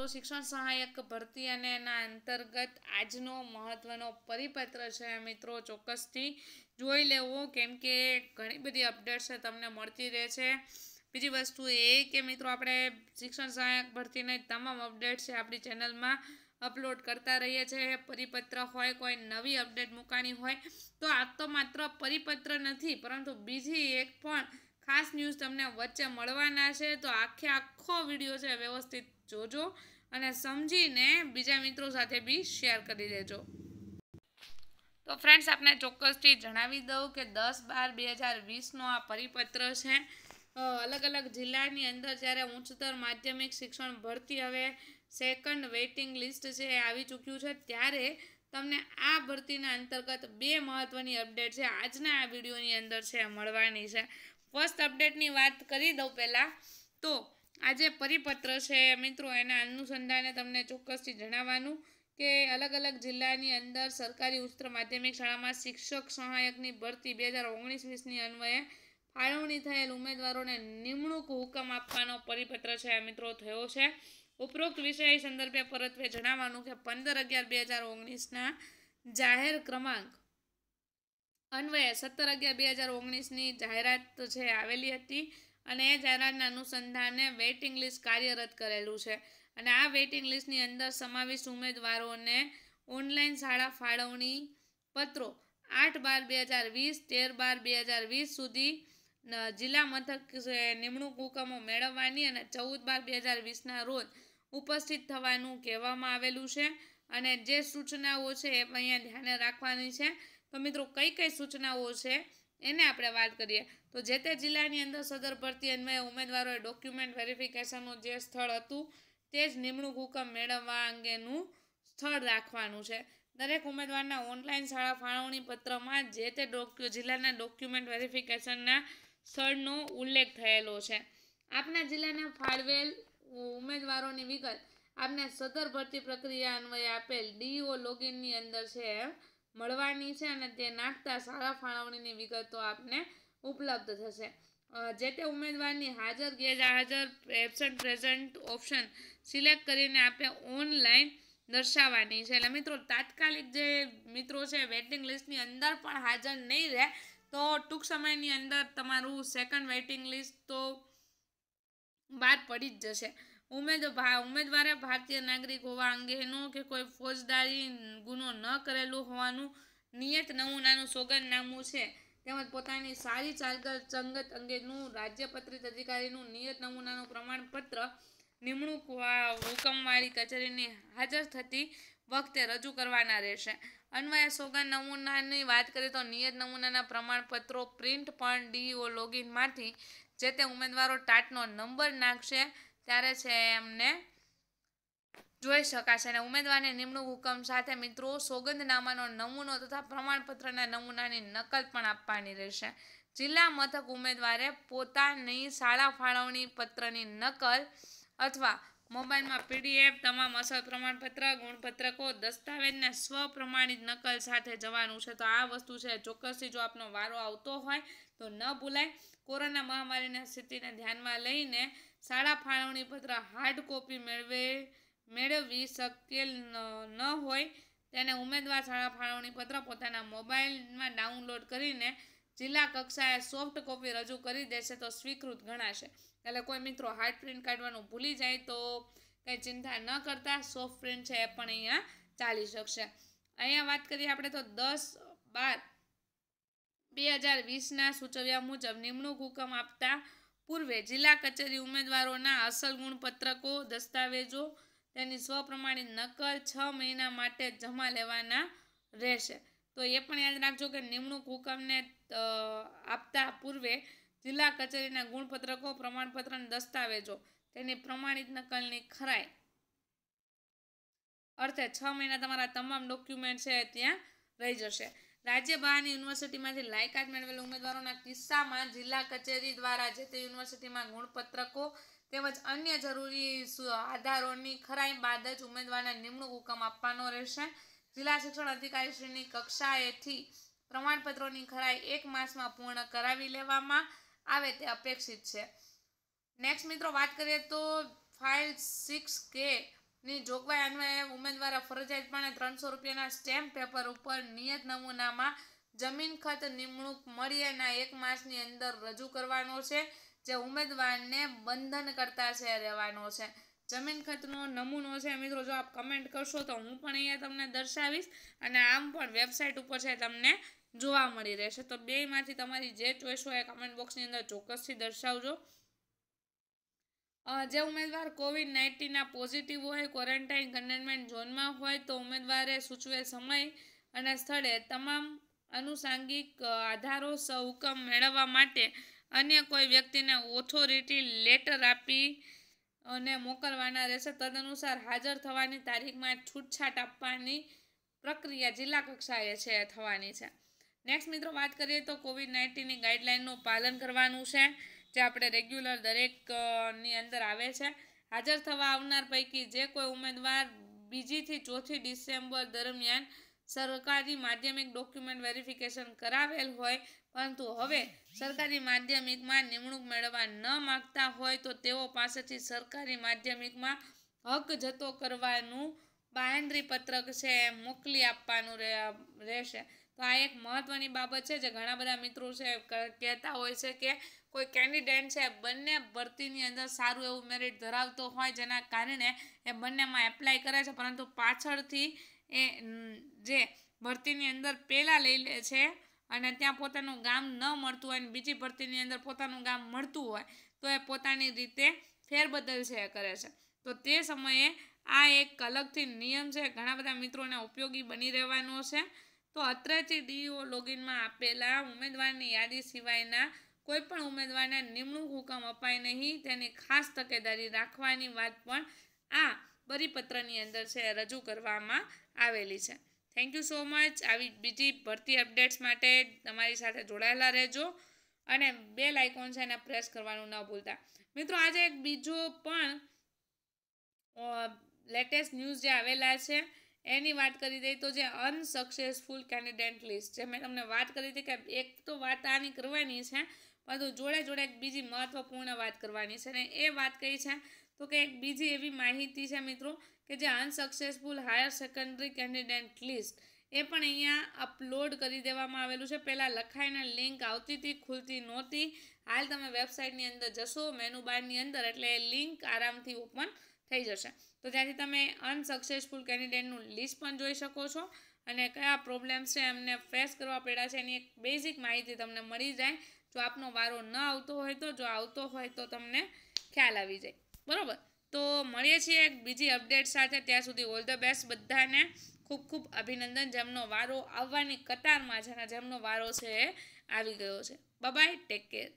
મિત્રો શિક્ષણ સહાયક ભરતી અને એના અંતર્ગત આજનો મહત્ત્વનો પરિપત્ર છે મિત્રો ચોક્કસથી જોઈ લેવો કેમ કે ઘણી બધી અપડેટ્સ તમને મળતી રહે છે બીજી વસ્તુ એ કે મિત્રો આપણે શિક્ષણ સહાયક ભરતીને તમામ અપડેટ્સ છે આપણી ચેનલમાં અપલોડ કરતા રહીએ છીએ પરિપત્ર હોય કોઈ નવી અપડેટ મૂકાણી હોય તો આ તો માત્ર પરિપત્ર નથી પરંતુ બીજી એક પણ ખાસ ન્યૂઝ તમને વચ્ચે મળવાના છે તો આખે આખો વિડીયો છે વ્યવસ્થિત જોજો અને સમજીને બીજા મિત્રો સાથે બી શેર કરી દેજો તો ફ્રેન્ડ્સ આપને ચોક્કસથી જણાવી દઉં કે દસ બાર બે હજાર વીસનો આ પરિપત્ર છે અલગ અલગ જિલ્લાની અંદર જ્યારે ઉચ્ચતર માધ્યમિક શિક્ષણ ભરતી હવે સેકન્ડ વેઇટિંગ લિસ્ટ છે આવી ચૂક્યું છે ત્યારે તમને આ ભરતીના અંતર્ગત બે મહત્ત્વની અપડેટ છે આજના આ વિડીયોની અંદર છે મળવાની છે ફર્સ્ટ અપડેટની વાત કરી દઉં પહેલાં તો આ જે પરિપત્ર છે મિત્રો એના અનુસંધાને તમને ચોક્કસથી જણાવવાનું કે અલગ અલગ જિલ્લાની અંદર સરકારી ઉચ્ચતર માધ્યમિક શાળામાં શિક્ષક સહાયકની ભરતી બે હજાર ઓગણીસ વીસની અન્વયે ફાળવણી થયેલ ઉમેદવારોને નિમણૂક હુકમ આપવાનો પરિપત્ર છે આ મિત્રો થયો છે ઉપરોક્ત વિષય સંદર્ભે પરત્વે જણાવવાનું કે પંદર અગિયાર બે હજાર ઓગણીસના જાહેર ક્રમાંક અન્વયે સત્તર અગિયાર બે હજાર ઓગણીસની જાહેરાત છે આવેલી હતી અને એ જાહેરાતના અનુસંધાને વેઇટિંગ લિસ્ટ કાર્યરત કરેલું છે અને આ વેઇટિંગ લિસ્ટની અંદર સમાવેશ ઉમેદવારોને ઓનલાઈન શાળા ફાળવણી પત્રો આઠ બાર બે હજાર વીસ તેર બાર બે હજાર વીસ સુધી જિલ્લા મથક નિમણૂક હુકમો મેળવવાની અને ચૌદ બાર બે હજાર વીસના રોજ ઉપસ્થિત થવાનું કહેવામાં આવેલું છે અને જે સૂચનાઓ છે એ અહીંયા ધ્યાને રાખવાની છે તો મિત્રો કઈ કઈ સૂચનાઓ છે એને આપણે વાત કરીએ તો જે તે જિલ્લાની અંદર સદર ભરતી અન્વયે ઉમેદવારોએ ડોક્યુમેન્ટ વેરિફિકેશનનું જે સ્થળ હતું તે જ નિમણૂક હુકમ મેળવવા અંગેનું સ્થળ રાખવાનું છે દરેક ઉમેદવારના ઓનલાઈન શાળા ફાળવણી પત્રમાં જે તે ડોક્યુ જિલ્લાના ડોક્યુમેન્ટ વેરિફિકેશનના સ્થળનો ઉલ્લેખ થયેલો છે આપના જિલ્લાના ફાળવેલ ઉમેદવારોની વિગત આપને સદર ભરતી પ્રક્રિયા અન્વયે આપેલ ડીઓ લોગિનની અંદર છે એમ મળવાની છે અને તે નાખતા શાળા ફાળવણીની વિગતો આપને ઉપલબ્ધ થશે જે તે ઉમેદવારની હાજર ગેરહાજર એબસન્ટ પ્રેઝન્ટ ઓપ્શન સિલેક્ટ કરીને આપણે ઓનલાઈન દર્શાવવાની છે એટલે મિત્રો તાત્કાલિક જે મિત્રો છે વેઇટિંગ લિસ્ટની અંદર પણ હાજર નહીં રહે તો ટૂંક સમયની અંદર તમારું સેકન્ડ વેઇટિંગ લિસ્ટ તો બહાર પડી જ જશે ઉમેદભા ઉમેદવારે ભારતીય નાગરિક હોવા અંગેનો કે કોઈ ફોજદારી ગુનો ન કરેલું હોવાનું નિયત નમૂનાનું સોગંદનામું છે તેમજ પોતાની સારી ચાલકર સંગત અંગેનું રાજ્યપત્રિત અધિકારીનું નિયત નમૂનાનું પ્રમાણપત્ર નિમણૂક હુકમવાળી કચેરીની હાજર થતી વખતે રજૂ કરવાના રહેશે અન્વયે સોગંદ નમૂનાની વાત કરીએ તો નિયત નમૂનાના પ્રમાણપત્રો પ્રિન્ટ પણ ડીઓ લોગિનમાંથી જે તે ઉમેદવારો ટાટનો નંબર નાખશે ત્યારે છે એમને જોઈ શકાશે અને ઉમેદવારની નિમણૂક હુકમ સાથે મિત્રો સોગંદનામાનો નમૂનો તથા પ્રમાણપત્રના નમૂનાની નકલ પણ આપવાની રહેશે જિલ્લા મથક ઉમેદવારે પોતાની શાળા ફાળવણી પત્રની નકલ અથવા મોબાઈલમાં પીડીએફ તમામ અસર પ્રમાણપત્ર ગુણપત્રકો દસ્તાવેજના સ્વપ્રમાણિત નકલ સાથે જવાનું છે તો આ વસ્તુ છે ચોક્કસથી જો આપનો વારો આવતો હોય તો ન ભૂલાય કોરોના મહામારીના સ્થિતિને ધ્યાનમાં લઈને શાળા ફાળવણી પત્ર હાર્ડ કોપી મેળવે મેળવવી શકેલ ન હોય તેને ઉમેદવાર શાળા ફાળવણી પત્ર પોતાના મોબાઈલમાં ડાઉનલોડ કરીને જિલ્લા કક્ષાએ સોફ્ટ કોપી રજૂ કરી દેશે તો સ્વીકૃત ગણાશે એટલે કોઈ મિત્રો હાર્ડ પ્રિન્ટ કાઢવાનું ભૂલી જાય તો કંઈ ચિંતા ન કરતા સોફ્ટ પ્રિન્ટ છે એ પણ અહીંયા ચાલી શકશે અહીંયા વાત કરીએ આપણે તો દસ બાર બે હજાર વીસના સૂચવ્યા મુજબ નિમણૂક હુકમ આપતા પૂર્વે જિલ્લા કચેરી ઉમેદવારોના અસલ ગુણપત્રકો દસ્તાવેજો તેની સ્વપ્રમાણિત નકલ છ મહિના માટે જમા લેવાના રહેશે તો એ પણ યાદ રાખજો કે નિમણૂક હુકમને આપતા પૂર્વે જિલ્લા કચેરીના ગુણપત્રકો પ્રમાણપત્ર દસ્તાવેજો તેની પ્રમાણિત નકલની ખરાઈ અર્થે છ મહિના તમારા તમામ ડોક્યુમેન્ટ છે ત્યાં રહી જશે રાજ્ય બહારની યુનિવર્સિટીમાંથી લાયકાત મેળવેલા ઉમેદવારોના કિસ્સામાં જિલ્લા કચેરી દ્વારા જે તે યુનિવર્સિટીમાં ગુણપત્રકો તેમજ અન્ય જરૂરી આધારોની ખરાઈ બાદ જ ઉમેદવારને નિમણૂક હુકમ આપવાનો રહેશે જિલ્લા શિક્ષણ અધિકારીશ્રીની કક્ષાએથી પ્રમાણપત્રોની ખરાઈ એક માસમાં પૂર્ણ કરાવી લેવામાં આવે તે અપેક્ષિત છે નેક્સ્ટ મિત્રો વાત કરીએ તો ફાઇલ સિક્સ કે ની જોગવાઈ અન્વયે ઉમેદવારા ફરજિયાતપણે ત્રણસો રૂપિયાના સ્ટેમ્પ પેપર ઉપર નિયત નમૂનામાં જમીન ખત નિમણૂક મળી અને એક માસની અંદર રજૂ કરવાનો છે જે ઉમેદવારને બંધન કરતા છે રહેવાનો છે જમીન ખતનો નમૂનો છે મિત્રો જો આપ કમેન્ટ કરશો તો હું પણ અહીંયા તમને દર્શાવીશ અને આમ પણ વેબસાઇટ ઉપર છે તમને જોવા મળી રહેશે તો બેમાંથી તમારી જે ચોઈસ હોય કમેન્ટ બોક્સની અંદર ચોક્કસથી દર્શાવજો જે ઉમેદવાર કોવિડ નાઇન્ટીનના પોઝિટિવ હોય ક્વોરન્ટાઇન કન્ટેનમેન્ટ ઝોનમાં હોય તો ઉમેદવારે સૂચવે સમય અને સ્થળે તમામ અનુસાંગિક આધારો સહુકમ મેળવવા માટે અન્ય કોઈ વ્યક્તિને ઓથોરિટી લેટર આપી અને મોકલવાના રહેશે તદનુસાર હાજર થવાની તારીખમાં છૂટછાટ આપવાની પ્રક્રિયા જિલ્લા કક્ષાએ છે થવાની છે નેક્સ્ટ મિત્રો વાત કરીએ તો કોવિડ નાઇન્ટીનની ગાઈડલાઇનનું પાલન કરવાનું છે જે આપણે રેગ્યુલર દરેકની અંદર આવે છે હાજર થવા આવનાર પૈકી જે કોઈ ઉમેદવાર બીજીથી ચોથી ડિસેમ્બર દરમિયાન સરકારી માધ્યમિક ડોક્યુમેન્ટ વેરિફિકેશન કરાવેલ હોય પરંતુ હવે સરકારી માધ્યમિકમાં નિમણૂક મેળવવા ન માગતા હોય તો તેઓ પાસેથી સરકારી માધ્યમિકમાં હક જતો કરવાનું બાહેંડરી પત્રક છે મોકલી આપવાનું રહેશે તો આ એક મહત્ત્વની બાબત છે જે ઘણા બધા મિત્રો છે કહેતા હોય છે કે કોઈ કેન્ડિડેટ છે બંને ભરતીની અંદર સારું એવું મેરિટ ધરાવતો હોય જેના કારણે એ બંનેમાં એપ્લાય કરે છે પરંતુ પાછળથી એ જે ભરતીની અંદર પહેલાં લઈ લે છે અને ત્યાં પોતાનું ગામ ન મળતું હોય અને બીજી ભરતીની અંદર પોતાનું ગામ મળતું હોય તો એ પોતાની રીતે ફેરબદલ છે કરે છે તો તે સમયે આ એક અલગથી નિયમ છે ઘણા બધા મિત્રોને ઉપયોગી બની રહેવાનો છે તો અત્રેથી ડીઓ લોગિનમાં આપેલા ઉમેદવારની યાદી સિવાયના કોઈપણ ઉમેદવારને નિમણૂક હુકમ અપાય નહીં તેની ખાસ તકેદારી રાખવાની વાત પણ આ પરિપત્રની અંદર છે રજૂ કરવામાં આવેલી છે થેન્ક યુ સો મચ આવી બીજી ભરતી અપડેટ્સ માટે તમારી સાથે જોડાયેલા રહેજો અને બે લાઇકોન છે એને પ્રેસ કરવાનું ન ભૂલતા મિત્રો આજે એક બીજો પણ લેટેસ્ટ ન્યૂઝ જે આવેલા છે એની વાત કરી દઈએ તો જે અનસક્સેસફુલ કેન્ડિડેટ લિસ્ટ જે મેં તમને વાત કરી હતી કે એક તો વાત આની કરવાની છે પરંતુ જોડે જોડે એક બીજી મહત્વપૂર્ણ વાત કરવાની છે અને એ વાત કઈ છે તો કે એક બીજી એવી માહિતી છે મિત્રો કે જે unsuccessful higher secondary candidate list એ પણ અહીંયા અપલોડ કરી દેવામાં આવેલું છે પહેલાં લખાઈને લિંક આવતી હતી ખુલતી નહોતી હાલ તમે વેબસાઇટની અંદર જશો મેનુબારની અંદર એટલે લિંક આરામથી ઓપન થઈ જશે તો ત્યાંથી તમે અનસક્સેસફુલ કેન્ડિડેટનું લિસ્ટ પણ જોઈ શકો છો અને કયા પ્રોબ્લેમ્સ છે એમને ફેસ કરવા પડ્યા છે એની એક બેઝિક માહિતી તમને મળી જાય જો આપનો વારો ન આવતો હોય તો જો આવતો હોય તો તમને ખ્યાલ આવી જાય બરાબર તો મળીએ છીએ એક બીજી અપડેટ સાથે ત્યાં સુધી ઓલ ધ બેસ્ટ બધાને ખૂબ ખૂબ અભિનંદન જેમનો વારો આવવાની કતારમાં છે અને જેમનો વારો છે એ આવી ગયો છે બાય ટેક કેર